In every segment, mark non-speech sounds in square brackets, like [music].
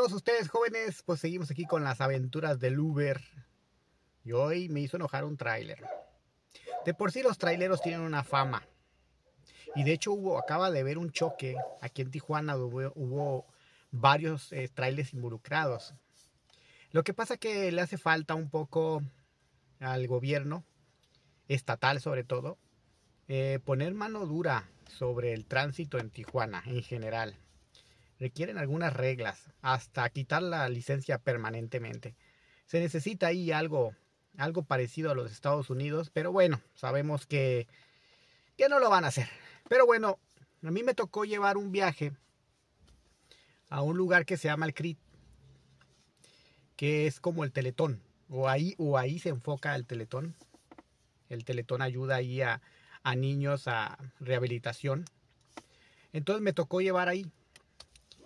todos ustedes jóvenes, pues seguimos aquí con las aventuras del Uber. Y hoy me hizo enojar un tráiler. De por sí los traileros tienen una fama. Y de hecho hubo, acaba de haber un choque aquí en Tijuana, hubo, hubo varios eh, tráilers trailers involucrados. Lo que pasa que le hace falta un poco al gobierno, estatal sobre todo, eh, poner mano dura sobre el tránsito en Tijuana en general requieren algunas reglas, hasta quitar la licencia permanentemente. Se necesita ahí algo, algo parecido a los Estados Unidos, pero bueno, sabemos que, que no lo van a hacer. Pero bueno, a mí me tocó llevar un viaje a un lugar que se llama el CRIT, que es como el Teletón, o ahí, o ahí se enfoca el Teletón. El Teletón ayuda ahí a, a niños a rehabilitación. Entonces me tocó llevar ahí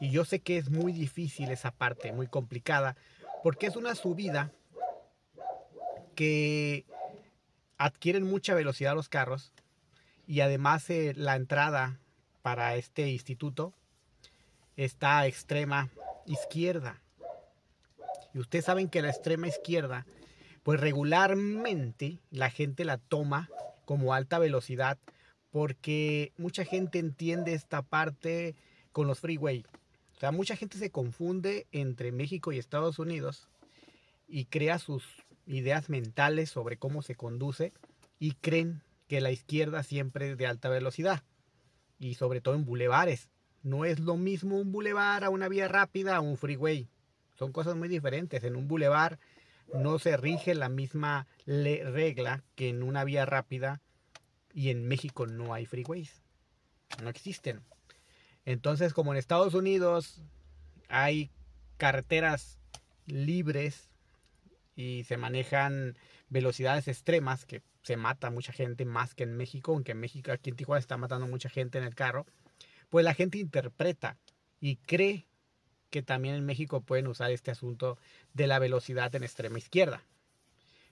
y yo sé que es muy difícil esa parte, muy complicada, porque es una subida que adquieren mucha velocidad los carros y además eh, la entrada para este instituto está a extrema izquierda. Y ustedes saben que la extrema izquierda, pues regularmente la gente la toma como alta velocidad porque mucha gente entiende esta parte con los freeways. O sea, mucha gente se confunde entre México y Estados Unidos y crea sus ideas mentales sobre cómo se conduce y creen que la izquierda siempre es de alta velocidad y sobre todo en bulevares. No es lo mismo un bulevar a una vía rápida a un freeway. Son cosas muy diferentes. En un bulevar no se rige la misma regla que en una vía rápida y en México no hay freeways. No existen. Entonces, como en Estados Unidos hay carreteras libres y se manejan velocidades extremas que se mata mucha gente más que en México, aunque en México aquí en Tijuana está matando mucha gente en el carro, pues la gente interpreta y cree que también en México pueden usar este asunto de la velocidad en extrema izquierda.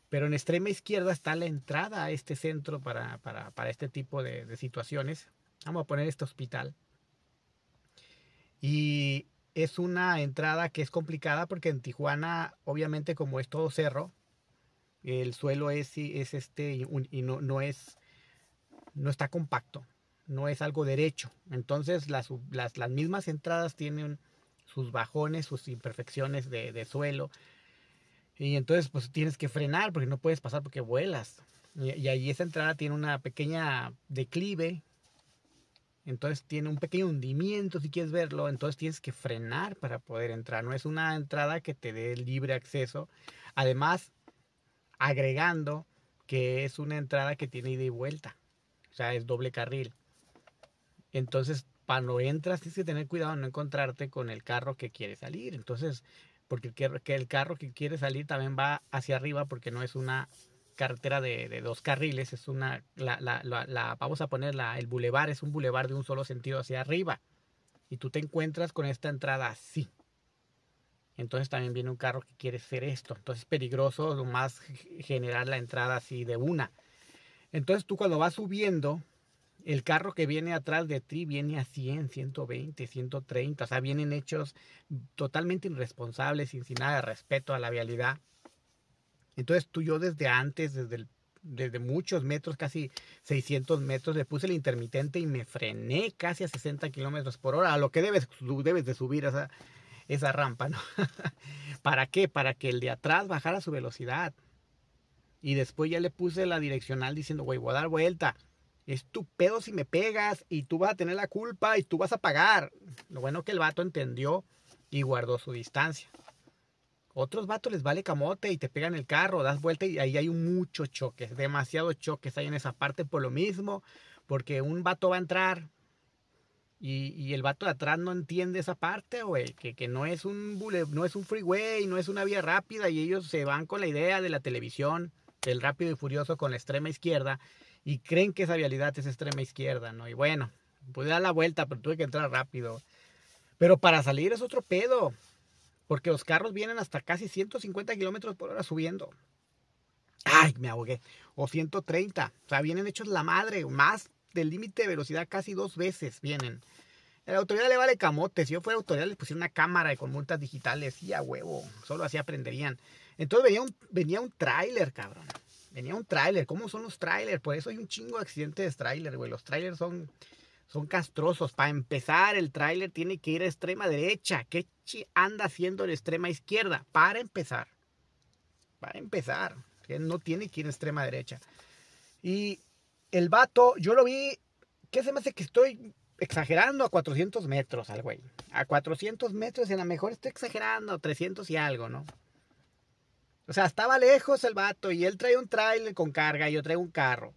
Pero en extrema izquierda está la entrada a este centro para, para, este tipo de situaciones. Vamos a poner este hospital. Y es una entrada que es complicada porque en Tijuana, obviamente, como es todo cerro, el suelo es, es este y no, no es no está compacto, no es algo derecho. Entonces las, mismas entradas tienen sus bajones, sus imperfecciones de, suelo. Y entonces pues tienes que frenar porque no puedes pasar porque vuelas. Y, y ahí esa entrada tiene una pequeña declive entonces tiene un pequeño hundimiento si quieres verlo, entonces tienes que frenar para poder entrar. No es una entrada que te dé libre acceso. Además, agregando que es una entrada que tiene ida y vuelta. O sea, es doble carril. Entonces, cuando entras tienes que tener cuidado de no encontrarte con el carro que quiere salir. Entonces, porque que el carro que quiere salir también va hacia arriba porque no es una carretera de, dos carriles, es una, la, la, vamos a poner el bulevar, es un bulevar de un solo sentido hacia arriba. Y tú te encuentras con esta entrada así. Entonces también viene un carro que quiere hacer esto. Entonces es peligroso lo más generar la entrada así de una. Entonces tú cuando vas subiendo, el carro que viene atrás de ti viene a 100, 120, 130. O sea, vienen hechos totalmente irresponsables, sin, sin nada de respeto a la vialidad. Entonces tú yo desde antes, desde, desde muchos metros, casi 600 metros, le puse el intermitente y me frené casi a 60 kilómetros por hora, a lo que debes, debes de subir esa, esa rampa, ¿no? [laughs] ¿Para qué? Para que el de atrás bajara su velocidad. Y después ya le puse la direccional diciendo, güey, voy a dar vuelta. Es tu pedo si me pegas y tú vas a tener la culpa y tú vas a pagar. Lo bueno que el vato entendió y guardó su distancia. Otros vatos les vale camote y te pegan el carro, das vuelta y ahí hay mucho choque Demasiado choques hay en esa parte por lo mismo, porque un vato va a entrar y, el vato de atrás no entiende esa parte, güey, que, que, no, es un no es un freeway, no es una vía rápida y ellos se van con la idea de la televisión, del rápido y furioso con la extrema izquierda y creen que esa vialidad es extrema izquierda, ¿no? Y bueno, pude dar la vuelta, pero tuve que entrar rápido. Pero para salir es otro pedo. Porque los carros vienen hasta casi 150 kilómetros por hora subiendo. Ay, me ahogué. O 130. O sea, vienen hechos la madre. Más del límite de velocidad casi dos veces vienen. A la autoridad le vale camote. Si yo fuera autoridad, les pusiera una cámara con multas digitales. Y a huevo. Solo así aprenderían. Entonces venía un, venía un tráiler, cabrón. Venía un tráiler. ¿Cómo son los trailers? Por eso hay un chingo de accidentes de tráiler, güey. Los trailers son, son castrosos. Para empezar, el tráiler tiene que ir a extrema derecha. ¿Qué anda haciendo en extrema izquierda, para empezar. Para empezar. Que no tiene quien ir extrema derecha. Y el vato, yo lo vi, ¿qué se me hace que estoy exagerando a 400 metros al güey? A 400 metros en a lo mejor estoy exagerando, 300 y algo, ¿no? O sea, estaba lejos el vato y él trae un trailer con carga y yo traigo un carro.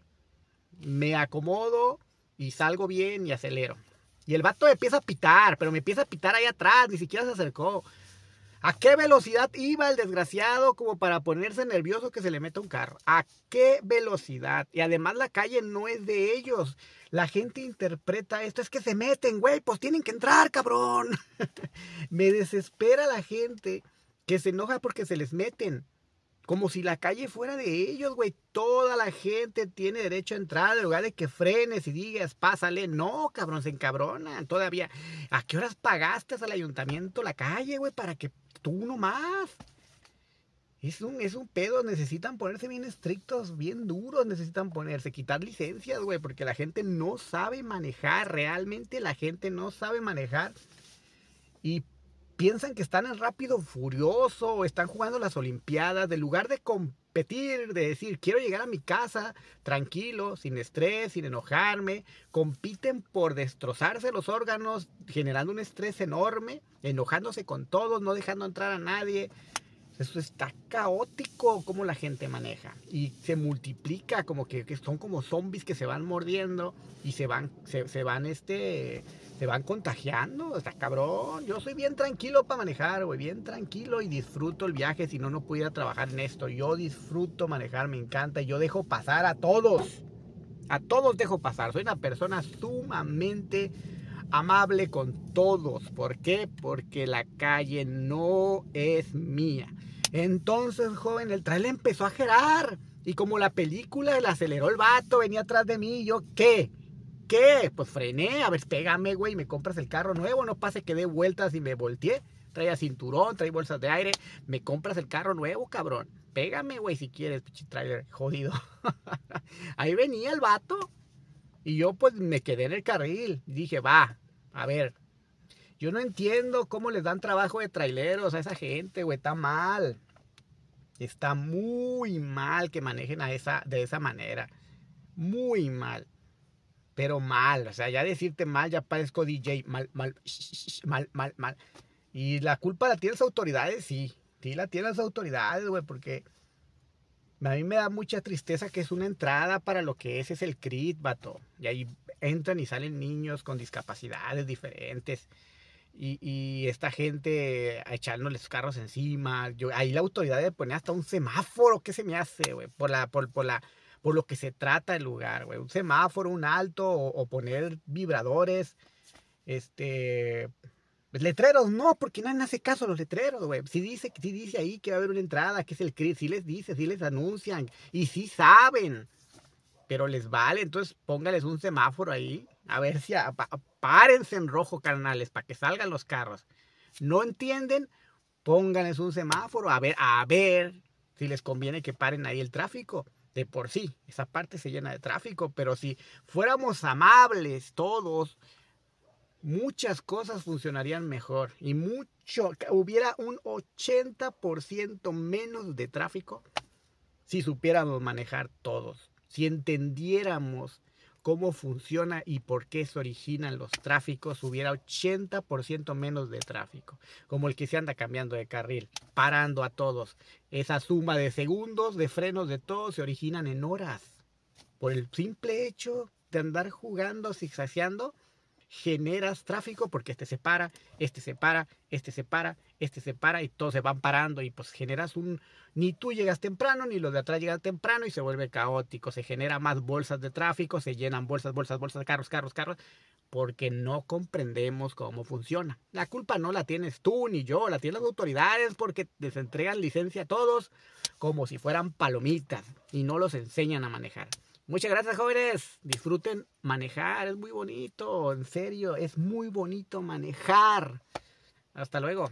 Me acomodo y salgo bien y acelero. Y el vato empieza a pitar, pero me empieza a pitar ahí atrás, ni siquiera se acercó. ¿A qué velocidad iba el desgraciado como para ponerse nervioso que se le meta un carro? ¿A qué velocidad? Y además la calle no es de ellos. La gente interpreta esto, es que se meten, güey, pues tienen que entrar, cabrón. [laughs] Me desespera la gente que se enoja porque se les meten. Como si la calle fuera de ellos, güey. Toda la gente tiene derecho a entrar, en lugar de que frenes y digas, pásale. No, cabrón, se encabronan todavía. ¿A qué horas pagaste al ayuntamiento la calle, güey, para que tú más? Es un, es un pedo, necesitan ponerse bien estrictos, bien duros, necesitan ponerse, quitar licencias, güey, porque la gente no sabe manejar, realmente la gente no sabe manejar. Y piensan que están en rápido furioso están jugando las Olimpiadas, en lugar de competir, de decir, quiero llegar a mi casa tranquilo, sin estrés, sin enojarme, compiten por destrozarse los órganos, generando un estrés enorme, enojándose con todos, no dejando entrar a nadie. Eso está caótico como la gente maneja y se multiplica como que, son como zombies que se van mordiendo y se van, se van este, se van contagiando, sea, cabrón. Yo soy bien tranquilo para manejar, güey, bien tranquilo y disfruto el viaje. Si no, no pudiera trabajar en esto. Yo disfruto manejar, me encanta. Yo dejo pasar a todos. A todos dejo pasar. Soy una persona sumamente amable con todos. ¿Por qué? Porque la calle no es mía. Entonces, joven, el trailer empezó a gerar. Y como la película, el aceleró el vato, venía atrás de mí. ¿Y yo qué? ¿Qué? Pues frené, a ver, pégame, güey, me compras el carro nuevo, no pase que dé vueltas y me volteé. Traía cinturón, traía bolsas de aire, me compras el carro nuevo, cabrón. Pégame, güey, si quieres, pinche trailer, jodido. [laughs] Ahí venía el vato y yo pues me quedé en el carril. dije, va, a ver, yo no entiendo cómo les dan trabajo de traileros a esa gente, güey. Está mal. Está muy mal que manejen a esa, de esa manera. Muy mal pero mal, o sea, ya decirte mal, ya parezco DJ, mal, mal, mal, mal, mal. Y la culpa la tienen las autoridades, sí, sí, la tienen las autoridades, güey, porque a mí me da mucha tristeza que es una entrada para lo que es, es el CRIT, vato. Y ahí entran y salen niños con discapacidades diferentes. Y, esta gente echándoles carros encima. Yo, ahí la autoridad de poner hasta un semáforo, ¿qué se me hace, güey? Por la, por la, por lo que se trata el lugar, güey. Un semáforo, un alto, o, poner vibradores, este, letreros, no, porque nadie hace caso a los letreros, güey. Si dice, si dice ahí que va a haber una entrada, que es el CRI, si les dice, si les anuncian, y si saben, pero les vale, entonces póngales un semáforo ahí, a ver si, párense en rojo, canales para que salgan los carros. No entienden, pónganles un semáforo, a ver, a ver si les conviene que paren ahí el tráfico de por sí. Esa parte se llena de tráfico, pero si fuéramos amables todos, muchas cosas funcionarían mejor y mucho, hubiera un 80% menos de tráfico si supiéramos manejar todos, si entendiéramos cómo funciona y por qué se originan los tráficos, hubiera 80% menos de tráfico, como el que se anda cambiando de carril, parando a todos. Esa suma de segundos, de frenos, de todos se originan en horas. Por el simple hecho de andar jugando, zigzagueando generas tráfico porque este se para, este se para, este se para, este se para y todos se van parando y pues generas un, ni tú llegas temprano, ni los de atrás llegan temprano y se vuelve caótico, se genera más bolsas de tráfico, se llenan bolsas, bolsas, bolsas, carros, carros, carros, porque no comprendemos cómo funciona. La culpa no la tienes tú ni yo, la tienen las autoridades porque les entregan licencia a todos como si fueran palomitas y no los enseñan a manejar. Muchas gracias, jóvenes. Disfruten manejar, es muy bonito, en serio, es muy bonito manejar. Hasta luego.